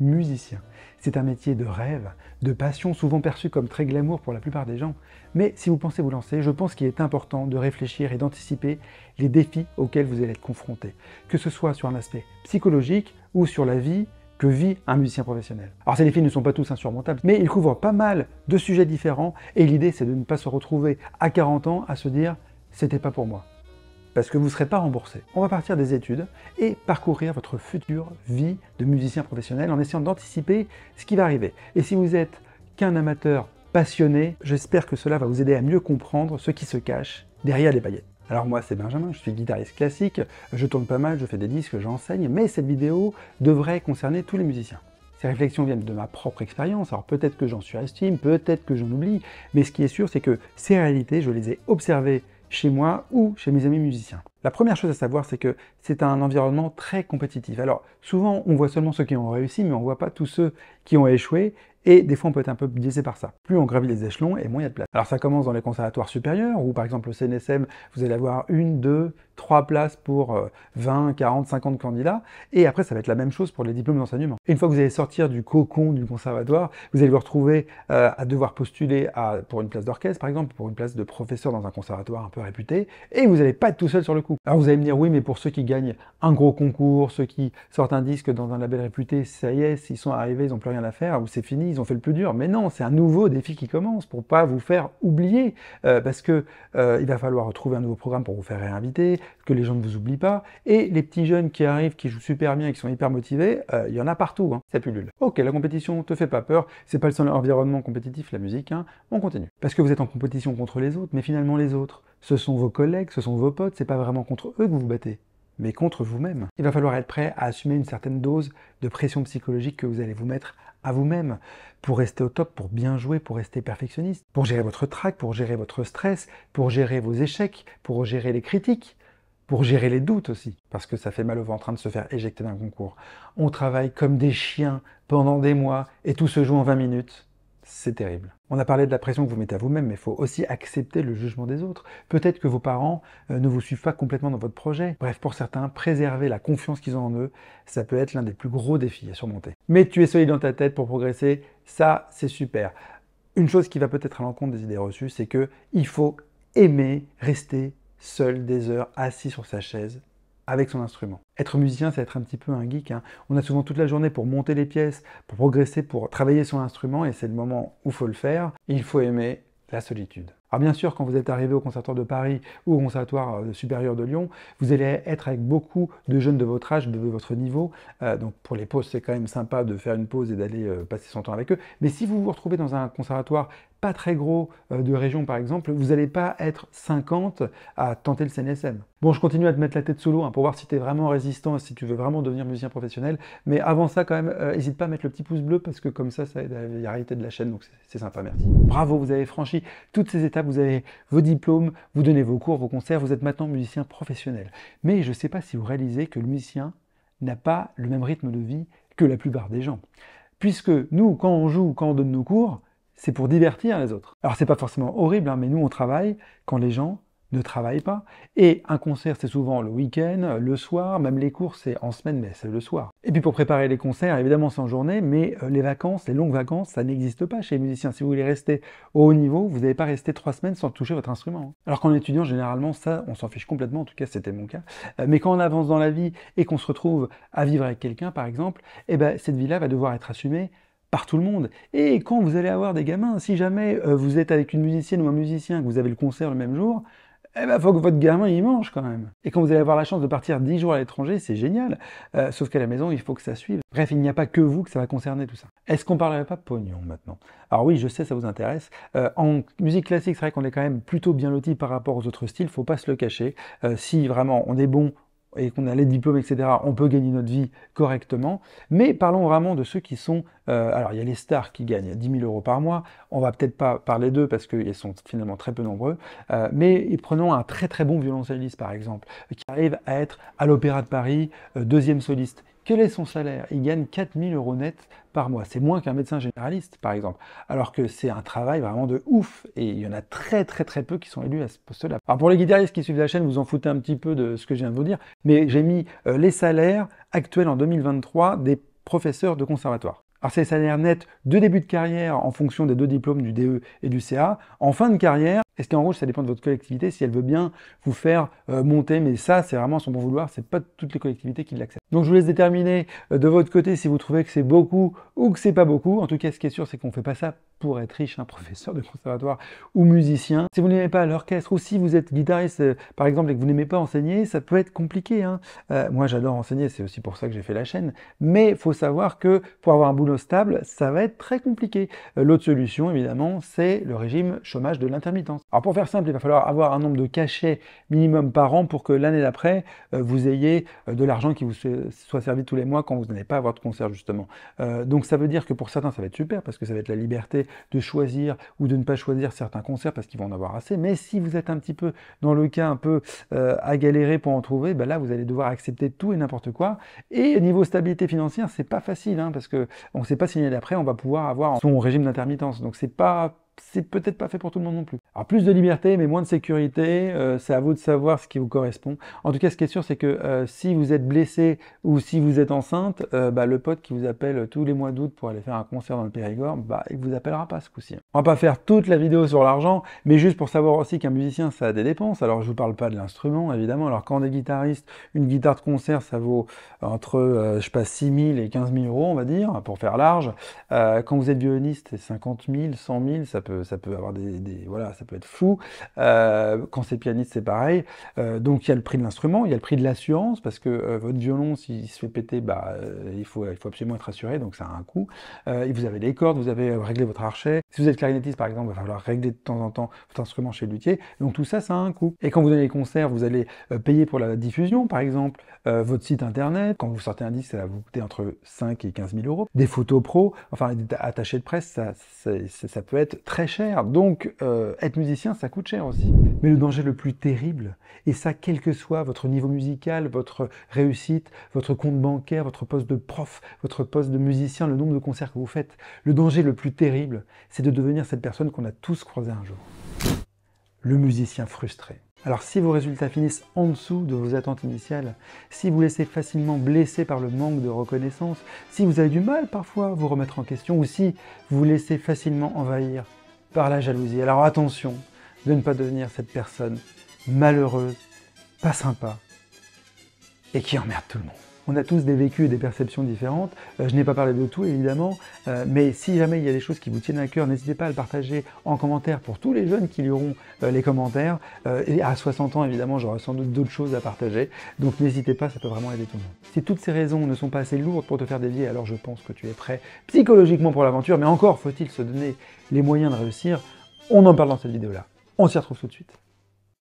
Musicien. C'est un métier de rêve, de passion, souvent perçu comme très glamour pour la plupart des gens. Mais si vous pensez vous lancer, je pense qu'il est important de réfléchir et d'anticiper les défis auxquels vous allez être confronté, que ce soit sur un aspect psychologique ou sur la vie que vit un musicien professionnel. Alors ces défis ne sont pas tous insurmontables, mais ils couvrent pas mal de sujets différents et l'idée c'est de ne pas se retrouver à 40 ans à se dire c'était pas pour moi parce que vous ne serez pas remboursé. On va partir des études et parcourir votre future vie de musicien professionnel en essayant d'anticiper ce qui va arriver. Et si vous êtes qu'un amateur passionné, j'espère que cela va vous aider à mieux comprendre ce qui se cache derrière les paillettes. Alors moi c'est Benjamin, je suis guitariste classique, je tourne pas mal, je fais des disques, j'enseigne, mais cette vidéo devrait concerner tous les musiciens. Ces réflexions viennent de ma propre expérience, alors peut-être que j'en surestime, peut-être que j'en oublie, mais ce qui est sûr c'est que ces réalités, je les ai observées chez moi ou chez mes amis musiciens. La première chose à savoir, c'est que c'est un environnement très compétitif. Alors, souvent, on voit seulement ceux qui ont réussi, mais on ne voit pas tous ceux qui ont échoué. Et des fois, on peut être un peu biaisé par ça. Plus on gravit les échelons, et moins il y a de place. Alors, ça commence dans les conservatoires supérieurs, où par exemple, au CNSM, vous allez avoir une, deux, trois places pour 20, 40, 50 candidats. Et après, ça va être la même chose pour les diplômes d'enseignement. Une fois que vous allez sortir du cocon du conservatoire, vous allez vous retrouver euh, à devoir postuler pour une place d'orchestre, par exemple, pour une place de professeur dans un conservatoire un peu réputé. Et vous n'allez pas être tout seul sur le coup. Alors vous allez me dire, oui, mais pour ceux qui gagnent un gros concours, ceux qui sortent un disque dans un label réputé, ça y est, ils sont arrivés, ils n'ont plus rien à faire, ou c'est fini, ils ont fait le plus dur. Mais non, c'est un nouveau défi qui commence pour pas vous faire oublier, euh, parce que euh, il va falloir trouver un nouveau programme pour vous faire réinviter, que les gens ne vous oublient pas. Et les petits jeunes qui arrivent, qui jouent super bien, qui sont hyper motivés, euh, il y en a partout, hein. ça pullule. Ok, la compétition te fait pas peur, c'est pas le seul environnement compétitif, la musique, hein. on continue. Parce que vous êtes en compétition contre les autres, mais finalement les autres, ce sont vos collègues, ce sont vos potes, c'est pas vraiment contre eux que vous vous battez mais contre vous-même. Il va falloir être prêt à assumer une certaine dose de pression psychologique que vous allez vous mettre à vous-même pour rester au top, pour bien jouer, pour rester perfectionniste, pour gérer votre trac, pour gérer votre stress, pour gérer vos échecs, pour gérer les critiques pour gérer les doutes aussi, parce que ça fait mal au ventre hein, de se faire éjecter d'un concours. On travaille comme des chiens pendant des mois et tout se joue en 20 minutes. C'est terrible. On a parlé de la pression que vous mettez à vous-même, mais il faut aussi accepter le jugement des autres. Peut-être que vos parents euh, ne vous suivent pas complètement dans votre projet. Bref, pour certains, préserver la confiance qu'ils ont en eux, ça peut être l'un des plus gros défis à surmonter. Mais tu es solide dans ta tête pour progresser, ça c'est super. Une chose qui va peut-être à l'encontre des idées reçues, c'est que il faut aimer rester seul des heures assis sur sa chaise avec son instrument. Être musicien, c'est être un petit peu un geek. Hein. On a souvent toute la journée pour monter les pièces, pour progresser, pour travailler son instrument, et c'est le moment où faut le faire. Il faut aimer la solitude. Alors bien sûr, quand vous êtes arrivé au Conservatoire de Paris ou au Conservatoire euh, supérieur de Lyon, vous allez être avec beaucoup de jeunes de votre âge, de votre niveau. Euh, donc pour les pauses, c'est quand même sympa de faire une pause et d'aller euh, passer son temps avec eux. Mais si vous vous retrouvez dans un conservatoire pas très gros euh, de région par exemple, vous n'allez pas être 50 à tenter le CNSM. Bon, je continue à te mettre la tête solo hein, pour voir si tu es vraiment résistant, si tu veux vraiment devenir musicien professionnel. Mais avant ça, quand même, n'hésite euh, pas à mettre le petit pouce bleu parce que comme ça, ça aide à la réalité de la chaîne. Donc c'est sympa, merci. Bravo, vous avez franchi toutes ces étapes, vous avez vos diplômes, vous donnez vos cours, vos concerts, vous êtes maintenant musicien professionnel. Mais je sais pas si vous réalisez que le musicien n'a pas le même rythme de vie que la plupart des gens. Puisque nous, quand on joue, quand on donne nos cours, c'est pour divertir les autres. Alors c'est pas forcément horrible, hein, mais nous on travaille quand les gens ne travaillent pas. Et un concert, c'est souvent le week-end, le soir, même les cours, c'est en semaine, mais c'est le soir. Et puis pour préparer les concerts, évidemment, c'est en journée, mais euh, les vacances, les longues vacances, ça n'existe pas chez les musiciens. Si vous voulez rester au haut niveau, vous n'allez pas rester trois semaines sans toucher votre instrument. Hein. Alors qu'en étudiant, généralement, ça, on s'en fiche complètement, en tout cas, c'était mon cas. Euh, mais quand on avance dans la vie et qu'on se retrouve à vivre avec quelqu'un, par exemple, eh ben, cette vie-là va devoir être assumée tout le monde. Et quand vous allez avoir des gamins, si jamais euh, vous êtes avec une musicienne ou un musicien, que vous avez le concert le même jour, eh ben, faut que votre gamin y mange quand même. Et quand vous allez avoir la chance de partir dix jours à l'étranger, c'est génial. Euh, sauf qu'à la maison, il faut que ça suive. Bref, il n'y a pas que vous que ça va concerner tout ça. Est-ce qu'on parlerait pas pognon maintenant Alors oui, je sais, ça vous intéresse. Euh, en musique classique, c'est vrai qu'on est quand même plutôt bien loti par rapport aux autres styles, faut pas se le cacher. si vraiment on est bon, et qu'on a les diplômes, etc., on peut gagner notre vie correctement. Mais parlons vraiment de ceux qui sont... Euh, alors, il y a les stars qui gagnent 10 000 euros par mois. On va peut-être pas parler d'eux parce qu'ils sont finalement très peu nombreux. Euh, mais prenons un très très bon violoncelliste, par exemple, qui arrive à être à l'Opéra de Paris, euh, deuxième soliste. Quel est son salaire Il gagne 4000 euros net par mois. C'est moins qu'un médecin généraliste, par exemple. Alors que c'est un travail vraiment de ouf. Et il y en a très, très, très peu qui sont élus à ce poste-là. Alors pour les guitaristes qui suivent la chaîne, vous en foutez un petit peu de ce que je viens de vous dire. Mais j'ai mis euh, les salaires actuels en 2023 des professeurs de conservatoire. Alors ses salaires nets de début de carrière en fonction des deux diplômes du DE et du CA. En fin de carrière, est ce qu'en rouge, ça dépend de votre collectivité, si elle veut bien vous faire euh, monter, mais ça, c'est vraiment son bon vouloir, c'est pas toutes les collectivités qui l'acceptent. Donc je vous laisse déterminer euh, de votre côté si vous trouvez que c'est beaucoup ou que c'est pas beaucoup. En tout cas, ce qui est sûr, c'est qu'on fait pas ça être riche, un professeur de conservatoire ou musicien. Si vous n'aimez pas l'orchestre ou si vous êtes guitariste, euh, par exemple, et que vous n'aimez pas enseigner, ça peut être compliqué. Hein. Euh, moi, j'adore enseigner, c'est aussi pour ça que j'ai fait la chaîne. Mais il faut savoir que pour avoir un boulot stable, ça va être très compliqué. Euh, l'autre solution, évidemment, c'est le régime chômage de l'intermittence. Alors pour faire simple, il va falloir avoir un nombre de cachets minimum par an pour que l'année d'après, vous ayez de l'argent qui vous soit servi tous les mois quand vous n'allez pas avoir de concert, justement. donc ça veut dire que pour certains, ça va être super parce que ça va être la liberté de choisir ou de ne pas choisir certains concerts parce qu'ils vont en avoir assez. Mais si vous êtes un petit peu dans le cas un peu euh, à galérer pour en trouver, ben là vous allez devoir accepter tout et n'importe quoi. Et niveau stabilité financière, c'est pas facile hein, parce que on ne sait pas si l'année d'après on va pouvoir avoir son régime d'intermittence. Donc c'est pas c'est peut-être pas fait pour tout le monde non plus. Alors plus de liberté, mais moins de sécurité, euh, c'est à vous de savoir ce qui vous correspond. En tout cas, ce qui est sûr, c'est que euh, si vous êtes blessé ou si vous êtes enceinte, euh, bah, le pote qui vous appelle tous les mois d'août pour aller faire un concert dans le Périgord, bah, il vous appellera pas ce coup-ci. On va pas faire toute la vidéo sur l'argent, mais juste pour savoir aussi qu'un musicien, ça a des dépenses. Alors je ne vous parle pas de l'instrument, évidemment. Alors quand on est guitariste, une guitare de concert, ça vaut entre, je pas, 6 000 et 15 000 euros, on va dire, pour faire large. quand vous êtes violoniste, c'est 50 000, 100 000, ça peut, ça peut avoir des, voilà, ça peut être fou euh, quand c'est pianiste, c'est pareil. Euh, donc il y a le prix de l'instrument, il y a le prix de l'assurance, parce que euh, votre violon, s'il se fait péter, bah, il, faut, il faut absolument être assuré, donc ça a un coût. et vous avez les cordes, vous avez réglé votre archet. Si vous êtes clarinettiste, par exemple, va falloir régler de temps en temps votre instrument chez luthier. Donc tout ça, ça a un coût. Et quand vous donnez les concerts, vous allez payer pour la diffusion, par exemple, votre site internet. Quand vous sortez un disque, ça va vous coûter entre 5 et 15 000 euros. Des photos pro, enfin, attachés de presse, ça, ça, ça peut être très cher. Donc, être musicien, ça coûte cher aussi. Mais le danger le plus terrible, et ça quel que soit votre niveau musical, votre réussite, votre compte bancaire, votre poste de prof, votre poste de musicien, le nombre de concerts que vous faites, le danger le plus terrible, c'est de devenir cette personne qu'on a tous croisé un jour. Le musicien frustré. Alors si vos résultats finissent en dessous de vos attentes initiales, si vous laissez facilement blesser par le manque de reconnaissance, si vous avez du mal parfois à vous remettre en question, ou si vous laissez facilement envahir par la jalousie. Alors attention de ne pas devenir cette personne malheureuse, pas sympa, et qui emmerde tout le monde on a tous des vécus et des perceptions différentes. Euh, je n'ai pas parlé de tout, évidemment, euh, mais si jamais il y a des choses qui vous tiennent à cœur, n'hésitez pas à le partager en commentaire pour tous les jeunes qui liront euh, les commentaires. et à 60 ans, évidemment, j'aurai sans doute d'autres choses à partager. Donc n'hésitez pas, ça peut vraiment aider tout le monde. Si toutes ces raisons ne sont pas assez lourdes pour te faire dévier, alors je pense que tu es prêt psychologiquement pour l'aventure, mais encore faut-il se donner les moyens de réussir. On en parle dans cette vidéo-là. On s'y retrouve tout de suite.